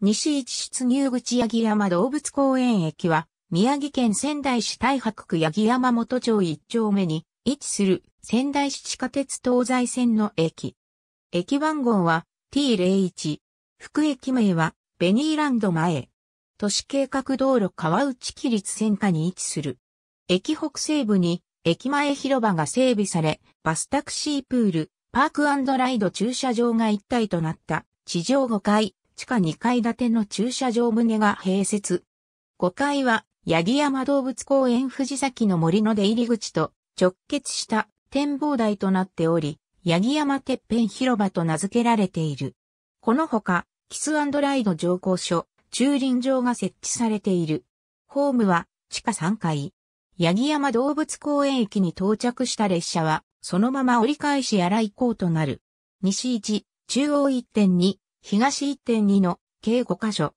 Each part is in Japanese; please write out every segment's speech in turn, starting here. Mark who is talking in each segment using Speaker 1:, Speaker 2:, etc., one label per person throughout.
Speaker 1: 西一出入口八木山動物公園駅は、宮城県仙台市太白区八木山本町一丁目に位置する仙台市地下鉄東西線の駅。駅番号は T01。福駅名はベニーランド前。都市計画道路川内規律線下に位置する。駅北西部に駅前広場が整備され、バスタクシープール、パークライド駐車場が一体となった地上5階、地下2階建ての駐車場棟が併設。5階は、八木山動物公園藤崎の森の出入り口と直結した展望台となっており、八木山てっぺん広場と名付けられている。このほか、キスライド乗降所、駐輪場が設置されている。ホームは地下3階。八木山動物公園駅に到着した列車は、そのまま折り返し荒い港となる。西1、中央1.2、東1.2の計5カ所。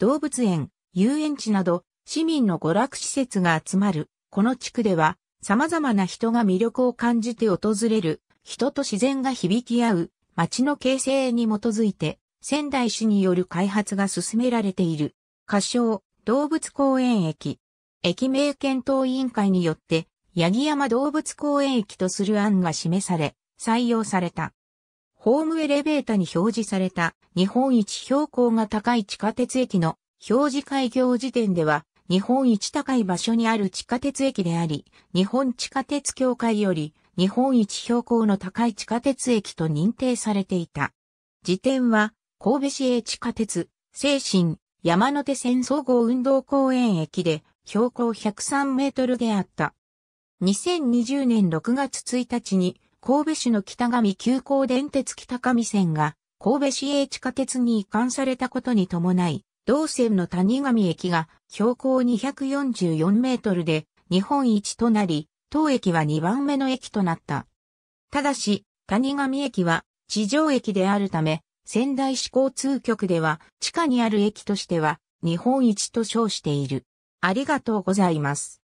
Speaker 1: 動物園、遊園地など市民の娯楽施設が集まる、この地区では様々な人が魅力を感じて訪れる、人と自然が響き合う街の形成に基づいて仙台市による開発が進められている。仮称、動物公園駅。駅名検討委員会によって、八木山動物公園駅とする案が示され、採用された。ホームエレベータに表示された日本一標高が高い地下鉄駅の表示開業時点では日本一高い場所にある地下鉄駅であり、日本地下鉄協会より日本一標高の高い地下鉄駅と認定されていた。時点は神戸市営地下鉄、精神、山手線総合運動公園駅で標高103メートルであった。2020年6月1日に神戸市の北上急行電鉄北上線が神戸市営地下鉄に移管されたことに伴い、同線の谷上駅が標高244メートルで日本一となり、当駅は2番目の駅となった。ただし、谷上駅は地上駅であるため、仙台市交通局では地下にある駅としては日本一と称している。ありがとうございます。